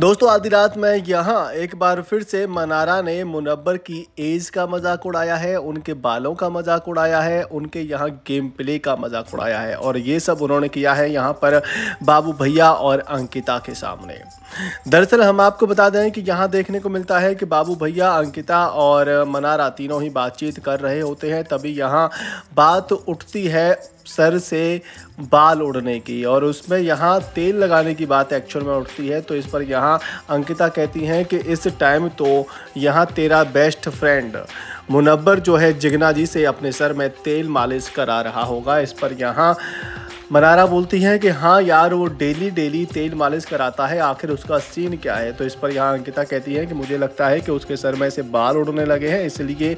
दोस्तों आधी रात में यहाँ एक बार फिर से मनारा ने मुनबर की एज का मजाक उड़ाया है उनके बालों का मजाक उड़ाया है उनके यहाँ गेम प्ले का मजाक उड़ाया है और ये सब उन्होंने किया है यहाँ पर बाबू भैया और अंकिता के सामने दरअसल हम आपको बता दें कि यहाँ देखने को मिलता है कि बाबू भैया अंकिता और मनारा तीनों ही बातचीत कर रहे होते हैं तभी यहाँ बात उठती है सर से बाल उड़ने की और उसमें यहाँ तेल लगाने की बात एक्चुअल में उठती है तो इस पर यहाँ अंकिता कहती हैं कि इस टाइम तो यहाँ तेरा बेस्ट फ्रेंड मुनबर जो है जिगना जी से अपने सर में तेल मालिश करा रहा होगा इस पर यहाँ मनारा बोलती हैं कि हाँ यार वो डेली डेली तेल मालिश कराता है आखिर उसका सीन क्या है तो इस पर यहाँ अंकिता कहती है कि मुझे लगता है कि उसके सर में से बाल उड़ने लगे हैं इसलिए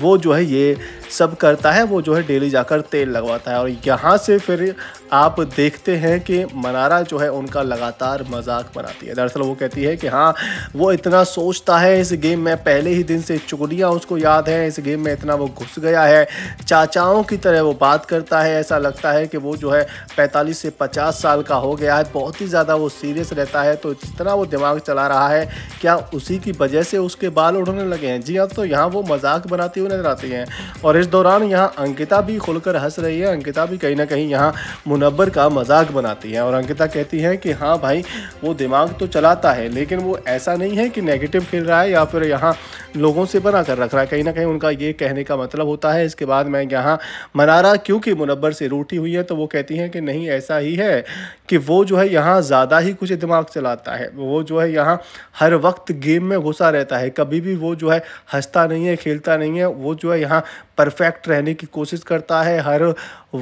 वो जो है ये सब करता है वो जो है डेली जाकर तेल लगवाता है और यहाँ से फिर आप देखते हैं कि मनारा जो है उनका लगातार मजाक बनाती है दरअसल वो कहती है कि हाँ वो इतना सोचता है इस गेम में पहले ही दिन से चुगलियाँ उसको याद हैं इस गेम में इतना वो घुस गया है चाचाओं की तरह वो बात करता है ऐसा लगता है कि वो जो है पैंतालीस से पचास साल का हो गया है बहुत ही ज़्यादा वो सीरियस रहता है तो जितना वो दिमाग चला रहा है क्या उसी की वजह से उसके बाल उड़ने लगे हैं जी हाँ तो यहाँ वो मजाक बनाती हुई नजर आती हैं और इस दौरान यहाँ अंकिता भी खुलकर हंस रही है अंकिता भी कहीं ना कहीं यहाँ मुनबर का मजाक बनाती है और अंकिता कहती है कि हाँ भाई वो दिमाग तो चलाता है लेकिन वो ऐसा नहीं है कि नेगेटिव खेल रहा है या फिर यहाँ लोगों से बना कर रख रहा है कहीं ना कहीं उनका ये कहने का मतलब होता है इसके बाद मैं यहाँ मनारा क्योंकि मुनबर से रूठी हुई है तो वो कहती है है कि नहीं ऐसा ही है कि वो जो है यहाँ ज़्यादा ही कुछ दिमाग चलाता है वो जो है यहाँ हर वक्त गेम में घुसा रहता है कभी भी वो जो है हंसता नहीं है खेलता नहीं है वो जो है यहाँ परफेक्ट रहने की कोशिश करता है हर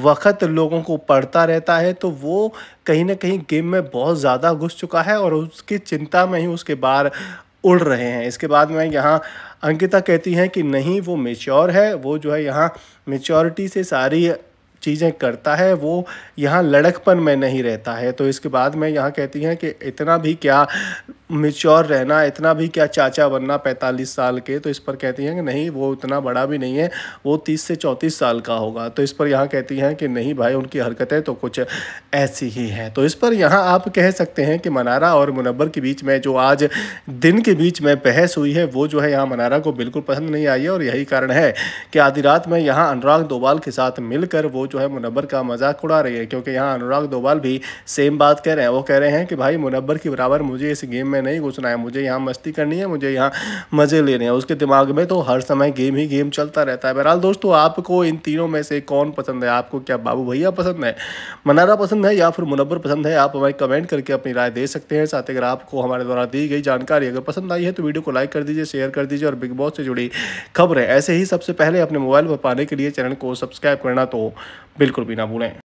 वक्त लोगों को पढ़ता रहता है तो वो कहीं ना कहीं गेम में बहुत ज़्यादा घुस चुका है और उसकी चिंता में ही उसके बाहर उड़ रहे हैं इसके बाद में यहाँ अंकिता कहती हैं कि नहीं वो मेच्योर है वो जो है यहाँ मेच्योरिटी से सारी चीज़ें करता है वो यहाँ लड़कपन में नहीं रहता है तो इसके बाद में यहाँ कहती हैं कि इतना भी क्या मिच्योर रहना इतना भी क्या चाचा बनना पैंतालीस साल के तो इस पर कहती हैं कि नहीं वो इतना बड़ा भी नहीं है वो तीस से चौंतीस साल का होगा तो इस पर यहाँ कहती हैं कि नहीं भाई उनकी हरकतें तो कुछ ऐसी ही हैं तो इस पर यहाँ आप कह सकते हैं कि मनारा और मुनबर के बीच में जो आज दिन के बीच में बहस हुई है वो जो है यहाँ मनारा को बिल्कुल पसंद नहीं आई है और यही कारण है कि आधी रात में यहाँ अनुराग दोबाल के साथ मिलकर वो जो है मुनबर का मजाक उड़ा रही है क्योंकि यहाँ अनुराग डोवाल भी सेम बात कह रहे हैं वो कह रहे हैं कि भाई मुनबर के बराबर मुझे इस गेम में नहीं घुसना है मुझे यहाँ मस्ती करनी है मुझे यहाँ मज़े लेने हैं उसके दिमाग में तो हर समय गेम ही गेम चलता रहता है बहरहाल दोस्तों आपको इन तीनों में से कौन पसंद है आपको क्या बाबू भैया पसंद है मनारा पसंद है या फिर मुनबर पसंद है आप हमें कमेंट करके अपनी राय दे सकते हैं साथ ही अगर आपको हमारे द्वारा दी गई जानकारी अगर पसंद आई है तो वीडियो को लाइक कर दीजिए शेयर कर दीजिए और बिग बॉस से जुड़ी खबरें ऐसे ही सबसे पहले अपने मोबाइल पर पाने के लिए चैनल को सब्सक्राइब करना तो बिल्कुल भी ना भूलें